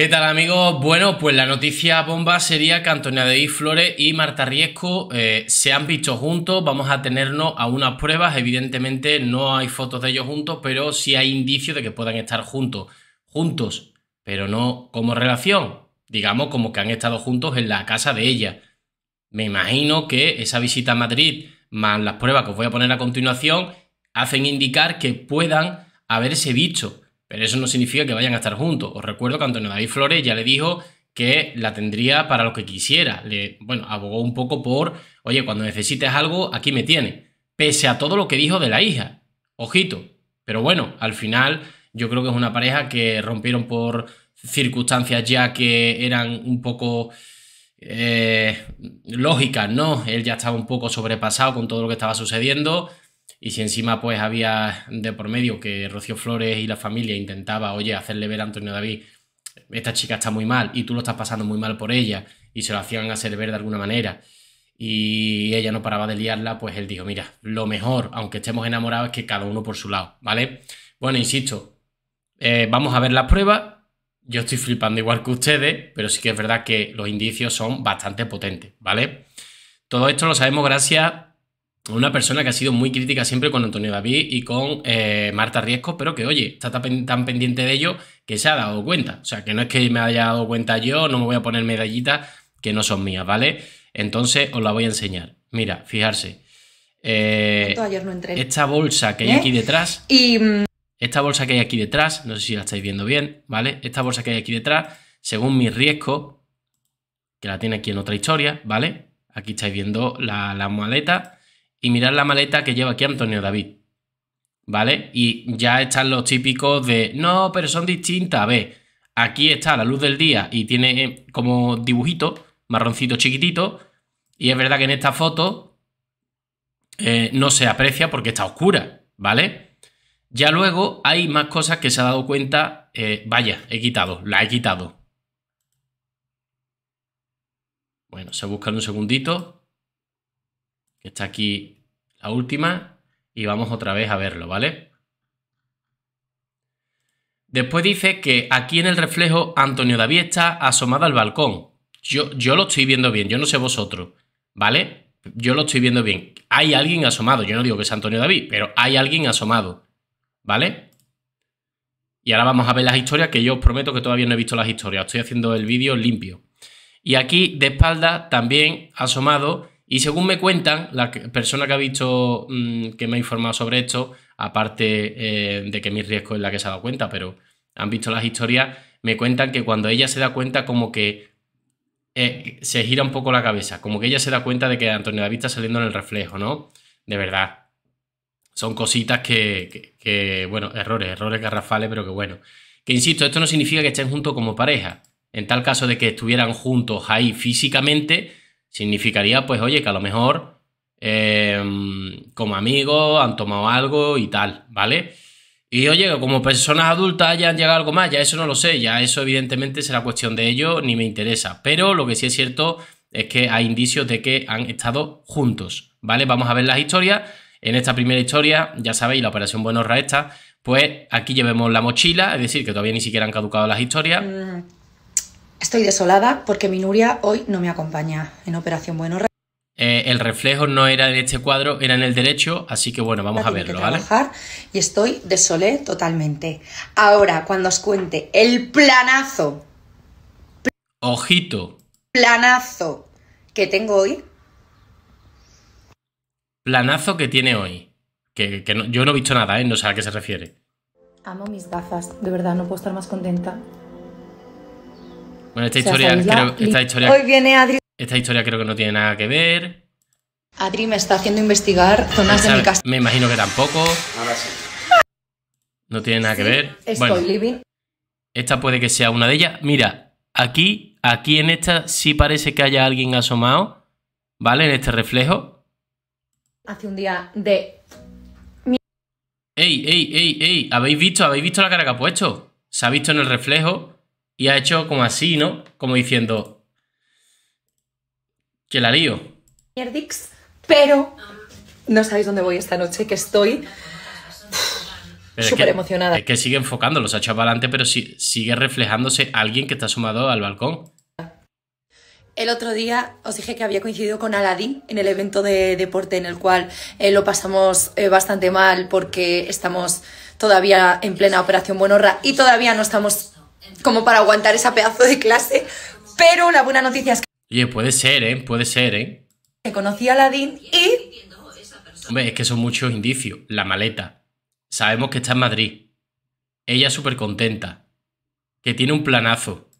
¿Qué tal amigos? Bueno, pues la noticia bomba sería que Antonia de Flores y Marta Riesco eh, se han visto juntos, vamos a tenernos a unas pruebas, evidentemente no hay fotos de ellos juntos, pero sí hay indicios de que puedan estar juntos, juntos, pero no como relación, digamos como que han estado juntos en la casa de ella. Me imagino que esa visita a Madrid, más las pruebas que os voy a poner a continuación, hacen indicar que puedan haberse visto. Pero eso no significa que vayan a estar juntos. Os recuerdo que Antonio David Flores ya le dijo que la tendría para lo que quisiera. Le, bueno, abogó un poco por, oye, cuando necesites algo, aquí me tienes. Pese a todo lo que dijo de la hija. Ojito. Pero bueno, al final yo creo que es una pareja que rompieron por circunstancias ya que eran un poco eh, lógicas, ¿no? Él ya estaba un poco sobrepasado con todo lo que estaba sucediendo. Y si encima pues había de por medio que Rocío Flores y la familia intentaba, oye, hacerle ver a Antonio David, esta chica está muy mal y tú lo estás pasando muy mal por ella y se lo hacían hacer ver de alguna manera y ella no paraba de liarla, pues él dijo, mira, lo mejor, aunque estemos enamorados, es que cada uno por su lado, ¿vale? Bueno, insisto, eh, vamos a ver las pruebas. Yo estoy flipando igual que ustedes, pero sí que es verdad que los indicios son bastante potentes, ¿vale? Todo esto lo sabemos gracias una persona que ha sido muy crítica siempre con Antonio David y con eh, Marta Riesco, pero que, oye, está tan pendiente de ello que se ha dado cuenta. O sea, que no es que me haya dado cuenta yo, no me voy a poner medallitas que no son mías, ¿vale? Entonces os la voy a enseñar. Mira, fijarse. Eh, esta bolsa que hay ¿Eh? aquí detrás. Y. Mm, esta bolsa que hay aquí detrás, no sé si la estáis viendo bien, ¿vale? Esta bolsa que hay aquí detrás, según mi riesgo, que la tiene aquí en otra historia, ¿vale? Aquí estáis viendo la, la maleta y mirad la maleta que lleva aquí Antonio David. ¿Vale? Y ya están los típicos de, no, pero son distintas. A ver, aquí está la luz del día y tiene eh, como dibujito, marroncito chiquitito. Y es verdad que en esta foto eh, no se aprecia porque está oscura, ¿vale? Ya luego hay más cosas que se ha dado cuenta. Eh, vaya, he quitado, la he quitado. Bueno, se buscan un segundito está aquí la última, y vamos otra vez a verlo, ¿vale? Después dice que aquí en el reflejo Antonio David está asomado al balcón. Yo, yo lo estoy viendo bien, yo no sé vosotros, ¿vale? Yo lo estoy viendo bien. Hay alguien asomado, yo no digo que sea Antonio David, pero hay alguien asomado, ¿vale? Y ahora vamos a ver las historias, que yo os prometo que todavía no he visto las historias, estoy haciendo el vídeo limpio. Y aquí de espalda también asomado y según me cuentan, la persona que ha visto, mm, que me ha informado sobre esto, aparte eh, de que mi riesgo es la que se ha dado cuenta, pero han visto las historias, me cuentan que cuando ella se da cuenta como que eh, se gira un poco la cabeza, como que ella se da cuenta de que Antonio David está saliendo en el reflejo, ¿no? De verdad. Son cositas que, que bueno, errores, errores garrafales, pero que bueno. Que insisto, esto no significa que estén juntos como pareja. En tal caso de que estuvieran juntos ahí físicamente, Significaría, pues, oye, que a lo mejor em, como amigos han tomado algo y tal, ¿vale? Y oye, como personas adultas ya han llegado algo más, ya eso no lo sé, ya eso evidentemente será cuestión de ello, ni me interesa. Pero lo que sí es cierto es que hay indicios de que han estado juntos, ¿vale? Vamos a ver las historias. En esta primera historia, ya sabéis, la operación Buenos esta, pues aquí llevemos la mochila, es decir, que todavía ni siquiera han caducado las historias. Estoy desolada porque mi Nuria hoy no me acompaña en Operación Bueno. Eh, el reflejo no era en este cuadro, era en el derecho, así que bueno, vamos a verlo, ¿vale? Y estoy desolé totalmente. Ahora, cuando os cuente el planazo. Ojito. Planazo que tengo hoy. Planazo que tiene hoy. Que, yo no he visto nada, ¿eh? No sé a qué se refiere. Amo mis gafas, de verdad, no puedo estar más contenta. Bueno, esta historia, creo, esta historia, creo que no tiene nada que ver. Adri me está haciendo investigar zonas de mi casa. Me imagino que tampoco. No tiene nada que ver. Esta puede que sea una de ellas. Mira, aquí, aquí en esta sí parece que haya alguien asomado, ¿vale? En este reflejo. Hace un día de... ¡Ey, ey, ey, ey! ¿Habéis visto? ¿Habéis visto la cara que ha puesto? Se ha visto en el reflejo. Y ha hecho como así, ¿no? Como diciendo que la lío. pero no sabéis dónde voy esta noche, que estoy súper emocionada. Es que sigue enfocando, los ha hecho para adelante, pero si sigue reflejándose alguien que está sumado al balcón. El otro día os dije que había coincidido con Aladín en el evento de deporte en el cual eh, lo pasamos eh, bastante mal porque estamos todavía en plena operación Buenorra y todavía no estamos como para aguantar esa pedazo de clase. Pero la buena noticia es que... Oye, puede ser, ¿eh? Puede ser, ¿eh? Que conocí a Aladdin y... Hombre, es que son muchos indicios. La maleta. Sabemos que está en Madrid. Ella súper contenta. Que tiene un planazo.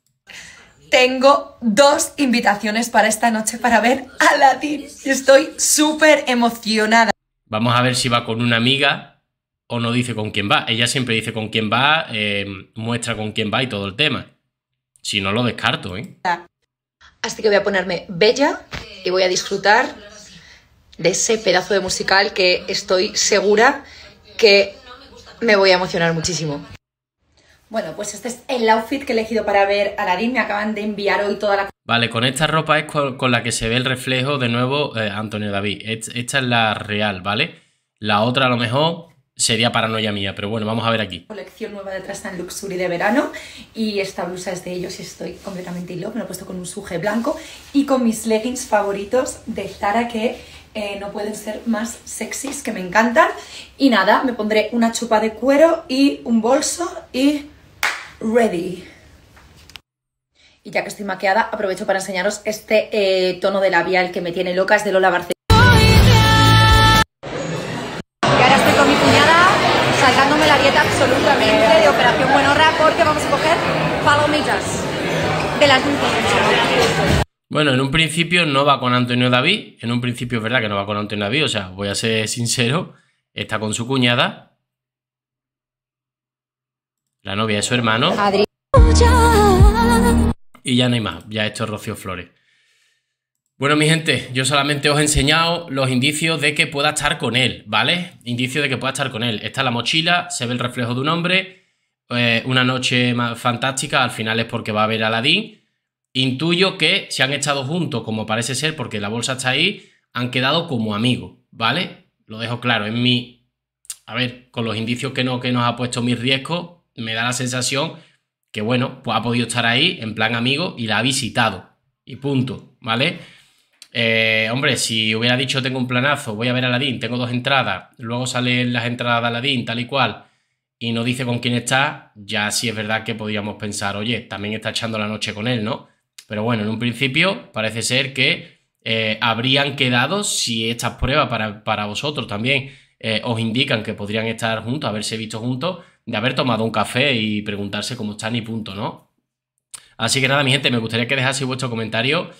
Tengo dos invitaciones para esta noche para ver a Aladdin. estoy súper emocionada. Vamos a ver si va con una amiga o no dice con quién va. Ella siempre dice con quién va, eh, muestra con quién va y todo el tema. Si no, lo descarto, ¿eh? Así que voy a ponerme bella y voy a disfrutar de ese pedazo de musical que estoy segura que me voy a emocionar muchísimo. Bueno, pues este es el outfit que he elegido para ver a Aladdin. Me acaban de enviar hoy toda la... Vale, con esta ropa es con, la que se ve el reflejo de nuevo eh, Antonio David. esta es la real, ¿vale? La otra a lo mejor sería paranoia mía, pero bueno, vamos a ver aquí. Colección nueva de Trastan Luxury de verano y esta blusa es de ellos y estoy completamente loca, me lo he puesto con un suje blanco y con mis leggings favoritos de Zara que eh, no pueden ser más sexys, que me encantan. Y nada, me pondré una chupa de cuero y un bolso y ready. Y ya que estoy maquillada, aprovecho para enseñaros este eh, tono de labial que me tiene loca, es de Lola Barcelona. de Operación Buenorra porque vamos a coger palomitas de las Bueno, en un principio no va con Antonio David, en un principio es verdad que no va con Antonio David, o sea, voy a ser sincero, está con su cuñada, la novia de su hermano, y ya no hay más, ya esto es Rocío Flores. Bueno, mi gente, yo solamente os he enseñado los indicios de que pueda estar con él, ¿vale? Indicio de que pueda estar con él. Está la mochila, se ve el reflejo de un hombre, eh, una noche fantástica, al final es porque va a haber Aladdin. Intuyo que se han estado juntos, como parece ser, porque la bolsa está ahí, han quedado como amigos, ¿vale? Lo dejo claro, en mi... A ver, con los indicios que, no, que nos ha puesto mis riesgos, me da la sensación que, bueno, pues ha podido estar ahí en plan amigo y la ha visitado. Y punto, ¿vale? Eh, hombre, si hubiera dicho tengo un planazo, voy a ver a Aladdin, tengo dos entradas, luego salen las entradas de Aladdin, tal y cual, y no dice con quién está, ya sí es verdad que podríamos pensar, oye, también está echando la noche con él, ¿no? Pero bueno, en un principio parece ser que eh, habrían quedado, si estas pruebas para, vosotros también eh, os indican que podrían estar juntos, haberse visto juntos, de haber tomado un café y preguntarse cómo están y punto, ¿no? Así que nada, mi gente, me gustaría que dejaseis vuestro comentario.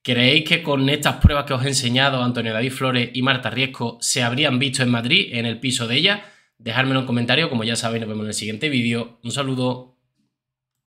¿Creéis que con estas pruebas que os he enseñado Antonio David Flores y Marta Riesco se habrían visto en Madrid, en el piso de ella? dejarme en un comentario. Como ya sabéis, nos vemos en el siguiente vídeo. Un saludo.